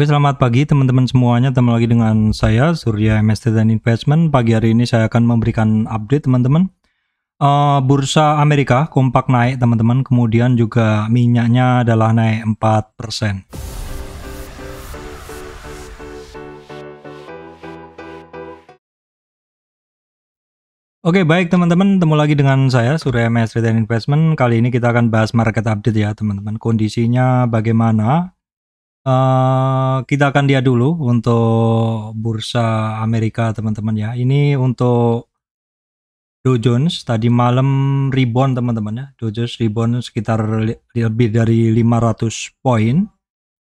Oke, selamat pagi teman-teman semuanya. Ketemu lagi dengan saya Surya MST dan Investment. Pagi hari ini saya akan memberikan update teman-teman. Uh, bursa Amerika kompak naik teman-teman. Kemudian juga minyaknya adalah naik 4%. Oke baik teman-teman, temu lagi dengan saya Surya MS Retail Investment. Kali ini kita akan bahas market update ya teman-teman. Kondisinya bagaimana Uh, kita akan lihat dulu untuk bursa Amerika teman-teman ya. Ini untuk Dow Jones tadi malam rebound teman-teman ya. Dow Jones rebound sekitar li lebih dari 500 poin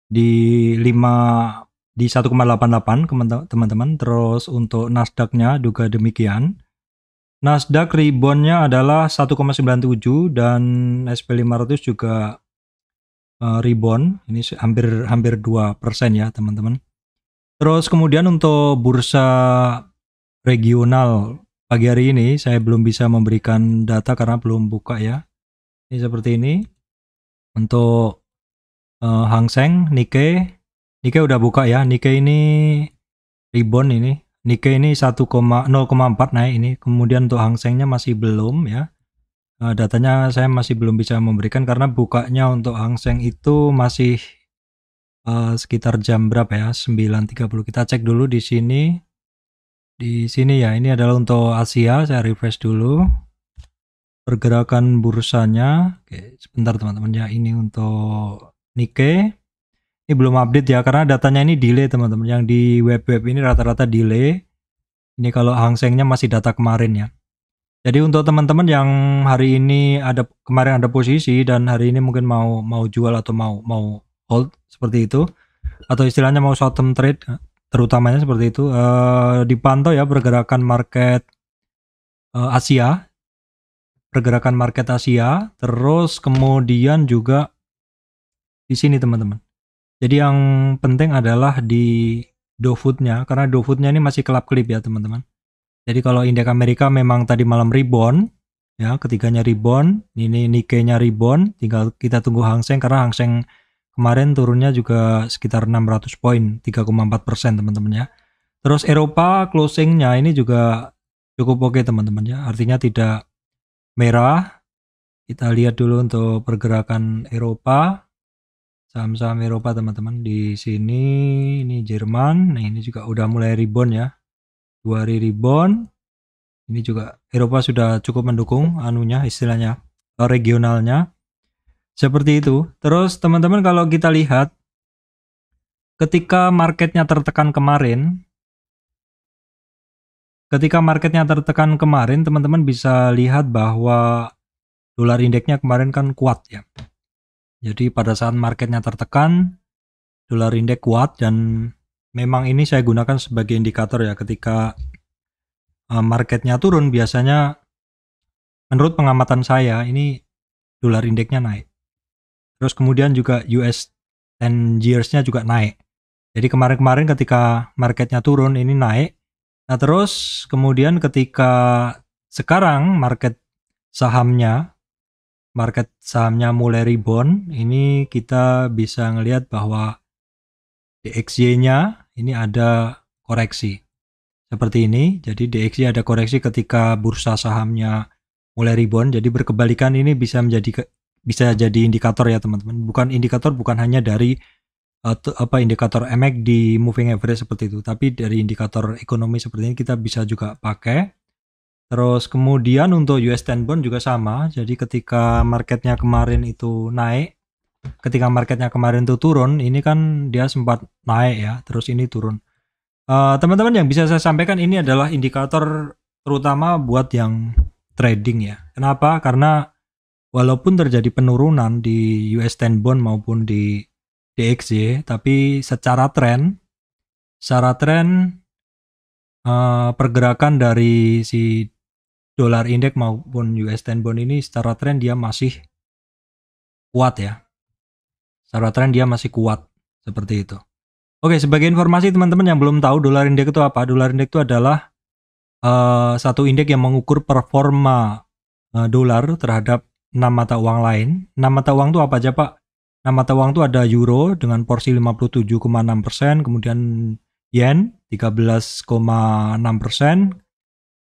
di 5 di 1,88 teman-teman. Terus untuk Nasdaq-nya juga demikian. Nasdaq reboundnya adalah 1,97 dan SP 500 juga uh, rebound ini hampir hampir dua persen ya teman-teman. Terus kemudian untuk bursa regional pagi hari ini saya belum bisa memberikan data karena belum buka ya. Ini seperti ini. Untuk uh, Hang Seng, Nikkei, Nikkei udah buka ya. Nikkei ini rebound ini. Nikkei ini 1,0,4 naik ini. Kemudian untuk Hang Sengnya masih belum ya. Uh, datanya saya masih belum bisa memberikan karena bukanya untuk Hang Seng itu masih uh, sekitar jam berapa ya? 9.30. Kita cek dulu di sini. Di sini ya, ini adalah untuk Asia, saya refresh dulu. Pergerakan bursanya. Oke, sebentar teman-teman ya. Ini untuk Nikkei. Ini belum update ya karena datanya ini delay teman-teman. Yang di web-web ini rata-rata delay. Ini kalau Hang Sengnya masih data kemarin ya. Jadi untuk teman-teman yang hari ini ada kemarin ada posisi dan hari ini mungkin mau mau jual atau mau mau hold seperti itu atau istilahnya mau short term trade terutamanya seperti itu uh, dipantau ya pergerakan market uh, Asia pergerakan market Asia terus kemudian juga di sini teman-teman. Jadi yang penting adalah di dofoodnya karena dofoodnya ini masih kelap kelip ya teman-teman. Jadi kalau indeks Amerika memang tadi malam rebound, ya ketiganya rebound, ini Nikkei-nya rebound, tinggal kita tunggu Hang Seng karena Hang Seng kemarin turunnya juga sekitar 600 poin, 3,4 persen teman-teman ya. Terus Eropa closingnya ini juga cukup oke okay, teman-teman ya, artinya tidak merah. Kita lihat dulu untuk pergerakan Eropa, saham-saham Eropa teman-teman di sini, ini Jerman, nah ini juga udah mulai rebound ya, Februari ribbon Ini juga Eropa sudah cukup mendukung anunya istilahnya eh, regionalnya. Seperti itu. Terus teman-teman kalau kita lihat ketika marketnya tertekan kemarin ketika marketnya tertekan kemarin teman-teman bisa lihat bahwa dolar indeksnya kemarin kan kuat ya. Jadi pada saat marketnya tertekan dolar indeks kuat dan memang ini saya gunakan sebagai indikator ya ketika eh, marketnya turun biasanya menurut pengamatan saya ini dolar indeksnya naik. Terus kemudian juga US 10 years-nya juga naik. Jadi kemarin-kemarin ketika marketnya turun ini naik. Nah terus kemudian ketika sekarang market sahamnya market sahamnya mulai rebound ini kita bisa ngelihat bahwa DXY-nya ini ada koreksi. Seperti ini, jadi DXY ada koreksi ketika bursa sahamnya mulai rebound, jadi berkebalikan ini bisa menjadi bisa jadi indikator ya teman-teman. Bukan indikator bukan hanya dari atau eh, apa indikator di moving average seperti itu, tapi dari indikator ekonomi seperti ini kita bisa juga pakai. Terus kemudian untuk US 10 bond juga sama. Jadi ketika marketnya kemarin itu naik, ketika marketnya kemarin tuh turun, ini kan dia sempat naik ya, terus ini turun. Eh, teman-teman uh, yang bisa saya sampaikan ini adalah indikator terutama buat yang trading ya. Kenapa? Karena walaupun terjadi penurunan di US 10 bond maupun di DXY, tapi secara tren, secara tren uh, pergerakan dari si dolar indeks maupun US 10 bond ini secara tren dia masih kuat ya secara tren dia masih kuat seperti itu. Oke, sebagai informasi teman-teman yang belum tahu dolar indeks itu apa? Dolar indeks itu adalah uh, satu indeks yang mengukur performa uh, dolar terhadap enam mata uang lain. Enam mata uang itu apa aja, Pak? Enam mata uang itu ada euro dengan porsi 57,6%, kemudian yen 13,6%,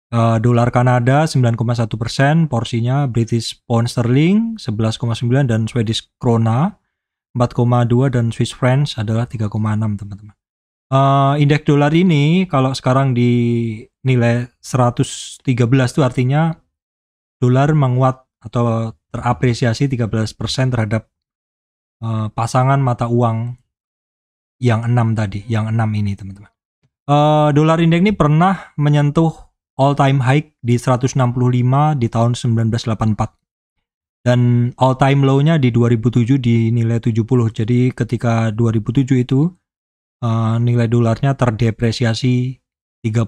Uh, eh, dolar Kanada 9,1 persen, porsinya British Pound Sterling 11,9 dan Swedish Krona 4,2 dan Swiss francs adalah 3,6 teman-teman. Uh, indeks dolar ini kalau sekarang di nilai 113 itu artinya dolar menguat atau terapresiasi 13% terhadap uh, pasangan mata uang yang 6 tadi, yang 6 ini teman-teman. Uh, dolar indeks ini pernah menyentuh all time high di 165 di tahun 1984 dan all time low-nya di 2007 di nilai 70. Jadi ketika 2007 itu uh, nilai dolarnya terdepresiasi 30%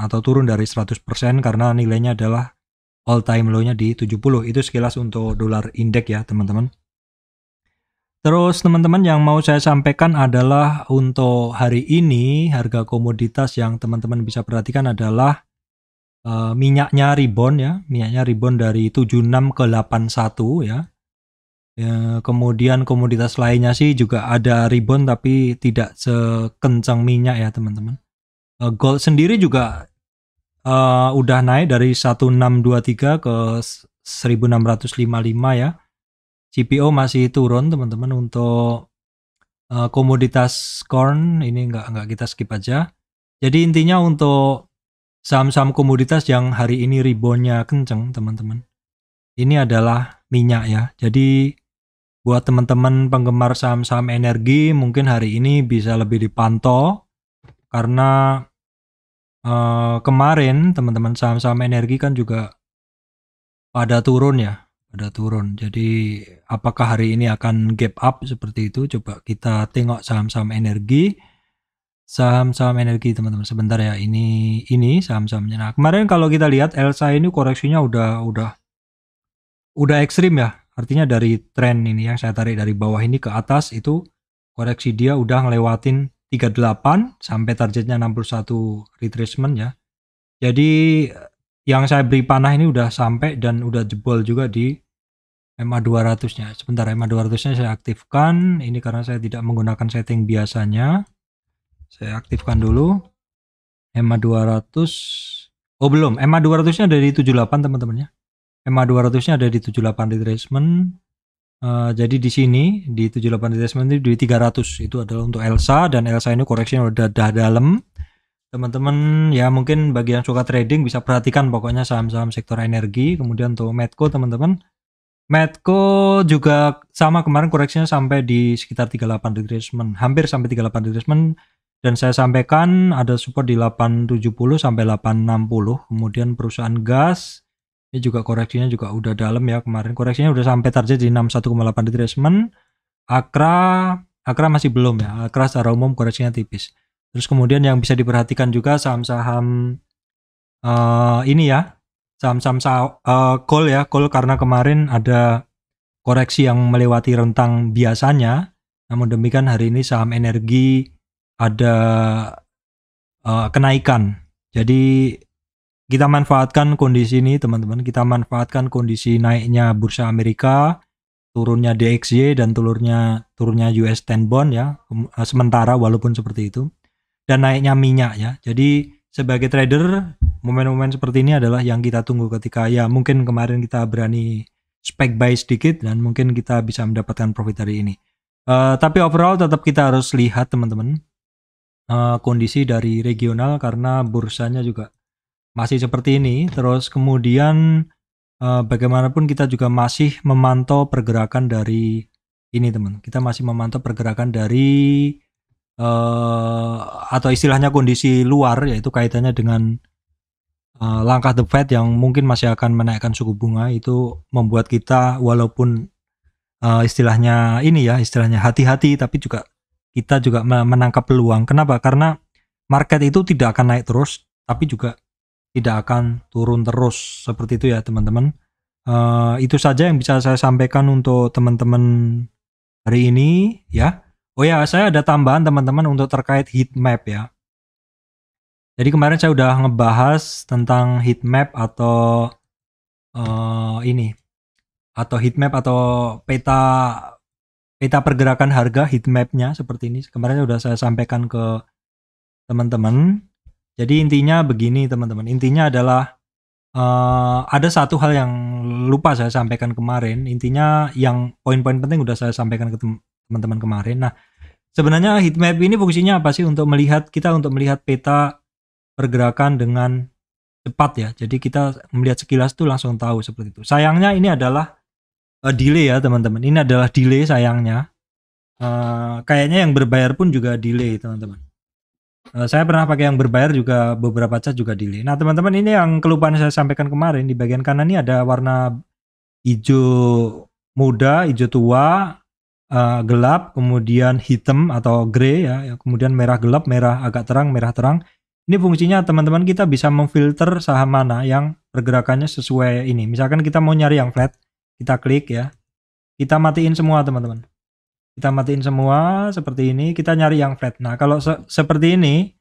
atau turun dari 100% karena nilainya adalah all time low-nya di 70. Itu sekilas untuk dolar indeks ya, teman-teman. Terus teman-teman yang mau saya sampaikan adalah untuk hari ini harga komoditas yang teman-teman bisa perhatikan adalah uh, minyaknya rebound ya, minyaknya rebound dari 76 ke 81 ya. ya. Kemudian komoditas lainnya sih juga ada rebound tapi tidak sekencang minyak ya teman-teman. Uh, gold sendiri juga uh, udah naik dari 1623 ke 1655 ya. CPO masih turun teman-teman untuk uh, komoditas corn ini nggak nggak kita skip aja. Jadi intinya untuk saham-saham komoditas yang hari ini ribonya kenceng teman-teman ini adalah minyak ya jadi buat teman-teman penggemar saham-saham energi mungkin hari ini bisa lebih dipantau karena uh, kemarin teman-teman saham-saham energi kan juga pada turun ya pada turun jadi apakah hari ini akan gap up seperti itu coba kita tengok saham-saham energi saham-saham energi teman-teman sebentar ya ini ini saham-sahamnya nah kemarin kalau kita lihat Elsa ini koreksinya udah udah udah ekstrim ya artinya dari tren ini yang saya tarik dari bawah ini ke atas itu koreksi dia udah ngelewatin 38 sampai targetnya 61 retracement ya jadi yang saya beri panah ini udah sampai dan udah jebol juga di MA 200 nya sebentar MA 200 nya saya aktifkan ini karena saya tidak menggunakan setting biasanya saya aktifkan dulu. ma 200. Oh belum, ma 200-nya ada di 78 teman-temannya. teman ma 200-nya ada di 78 retracement. Uh, jadi di sini di 78 retracement itu di 300 itu adalah untuk Elsa dan Elsa ini koreksinya udah, udah dalam. Teman-teman ya mungkin bagi yang suka trading bisa perhatikan pokoknya saham-saham sektor energi, kemudian untuk Medco teman-teman. Medco juga sama kemarin koreksinya sampai di sekitar 38 retracement, hampir sampai 38 retracement dan saya sampaikan ada support di 870 sampai 860. Kemudian perusahaan gas ini juga koreksinya juga udah dalam ya kemarin. Koreksinya udah sampai target di 61,8 retracement. Akra Akra masih belum ya. Akra secara umum koreksinya tipis. Terus kemudian yang bisa diperhatikan juga saham-saham uh, ini ya. Saham-saham uh, eh, call ya, call karena kemarin ada koreksi yang melewati rentang biasanya. Namun demikian hari ini saham energi ada uh, kenaikan. Jadi kita manfaatkan kondisi ini teman-teman, kita manfaatkan kondisi naiknya bursa Amerika, turunnya DXY dan turunnya turunnya US 10 bond ya, eh, sementara walaupun seperti itu. Dan naiknya minyak ya. Jadi sebagai trader momen-momen seperti ini adalah yang kita tunggu ketika ya mungkin kemarin kita berani spec buy sedikit dan mungkin kita bisa mendapatkan profit dari ini. Uh, tapi overall tetap kita harus lihat teman-teman Eh, kondisi dari regional karena bursanya juga masih seperti ini. Terus kemudian eh, bagaimanapun kita juga masih memantau pergerakan dari ini teman. Kita masih memantau pergerakan dari eh, atau istilahnya kondisi luar yaitu kaitannya dengan langkah The Fed yang mungkin masih akan menaikkan suku bunga itu membuat kita walaupun uh, istilahnya ini ya istilahnya hati-hati tapi juga kita juga menangkap peluang. Kenapa? Karena market itu tidak akan naik terus, tapi juga tidak akan turun terus seperti itu ya teman-teman. Uh, itu saja yang bisa saya sampaikan untuk teman-teman hari ini ya. Oh ya, saya ada tambahan teman-teman untuk terkait heat map ya. Jadi kemarin saya udah ngebahas tentang heat map atau uh, ini atau heat map atau peta peta pergerakan harga heat heatmapnya seperti ini kemarin sudah saya sampaikan ke teman-teman jadi intinya begini teman-teman intinya adalah uh, ada satu hal yang lupa saya sampaikan kemarin intinya yang poin-poin penting sudah saya sampaikan ke teman-teman kemarin nah sebenarnya heat map ini fungsinya apa sih untuk melihat kita untuk melihat peta pergerakan dengan cepat ya jadi kita melihat sekilas tuh langsung tahu seperti itu sayangnya ini adalah uh, delay ya teman-teman. Ini adalah delay sayangnya. Uh, kayaknya yang berbayar pun juga delay teman-teman. Uh, saya pernah pakai yang berbayar juga beberapa cat juga delay. Nah teman-teman ini yang kelupaan saya sampaikan kemarin di bagian kanan ini ada warna hijau muda, hijau tua, uh, gelap, kemudian hitam atau grey ya, ya, kemudian merah gelap, merah agak terang, merah terang. Ini fungsinya teman-teman kita bisa memfilter saham mana yang pergerakannya sesuai ini. Misalkan kita mau nyari yang flat, kita klik ya. Kita matiin semua teman-teman. Kita matiin semua seperti ini. Kita nyari yang flat. Nah kalau se seperti ini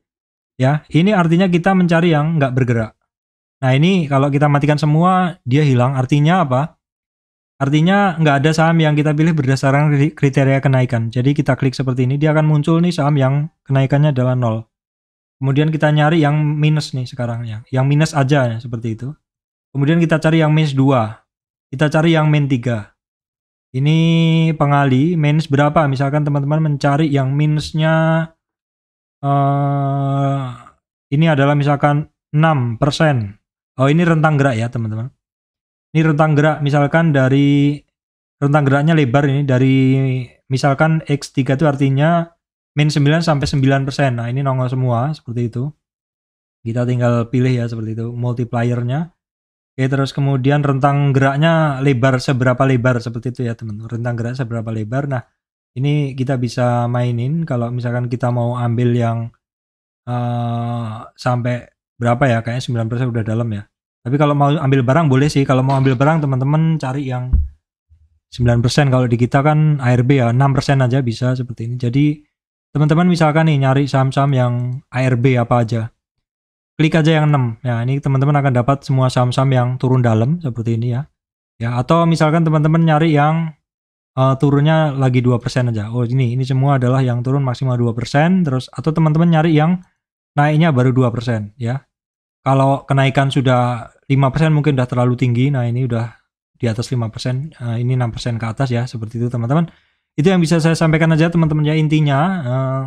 ya ini artinya kita mencari yang nggak bergerak. Nah ini kalau kita matikan semua dia hilang. Artinya apa? Artinya nggak ada saham yang kita pilih berdasarkan kriteria kenaikan. Jadi kita klik seperti ini, dia akan muncul nih saham yang kenaikannya adalah nol. Kemudian kita nyari yang minus nih sekarang ya. Yang minus aja ya, seperti itu. Kemudian kita cari yang minus 2. Kita cari yang min 3. Ini pengali minus berapa? Misalkan teman-teman mencari yang minusnya uh, eh, ini adalah misalkan 6%. Oh, ini rentang gerak ya, teman-teman. Ini rentang gerak misalkan dari rentang geraknya lebar ini dari misalkan X3 itu artinya min 9 sampai 9%. Nah, ini nongol semua seperti itu. Kita tinggal pilih ya seperti itu multipliernya Oke, terus kemudian rentang geraknya lebar seberapa lebar seperti itu ya, teman. teman Rentang gerak seberapa lebar. Nah, ini kita bisa mainin kalau misalkan kita mau ambil yang uh, sampai berapa ya? Kayaknya 9% udah dalam ya. Tapi kalau mau ambil barang boleh sih. Kalau mau ambil barang teman-teman cari yang 9% kalau di kita kan ARB ya 6% aja bisa seperti ini. Jadi teman-teman misalkan nih nyari saham-saham yang ARB apa aja klik aja yang 6. Ya, ini teman-teman akan dapat semua saham-saham yang turun dalam seperti ini ya. Ya, atau misalkan teman-teman nyari yang uh, turunnya lagi 2% aja. Oh, ini ini semua adalah yang turun maksimal 2%, terus atau teman-teman nyari yang naiknya baru 2% ya. Kalau kenaikan sudah 5% mungkin sudah terlalu tinggi. Nah, ini udah di atas 5%, uh, eh, ini 6% ke atas ya, seperti itu teman-teman. Itu yang bisa saya sampaikan aja teman-teman ya intinya uh,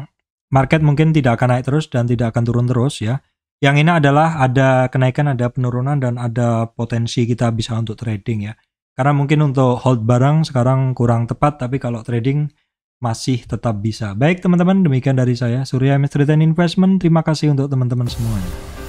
market mungkin tidak akan naik terus dan tidak akan turun terus ya yang ini adalah ada kenaikan, ada penurunan dan ada potensi kita bisa untuk trading ya. Karena mungkin untuk hold barang sekarang kurang tepat tapi kalau trading masih tetap bisa. Baik teman-teman, demikian dari saya Surya Misteri Investment. Terima kasih untuk teman-teman semuanya.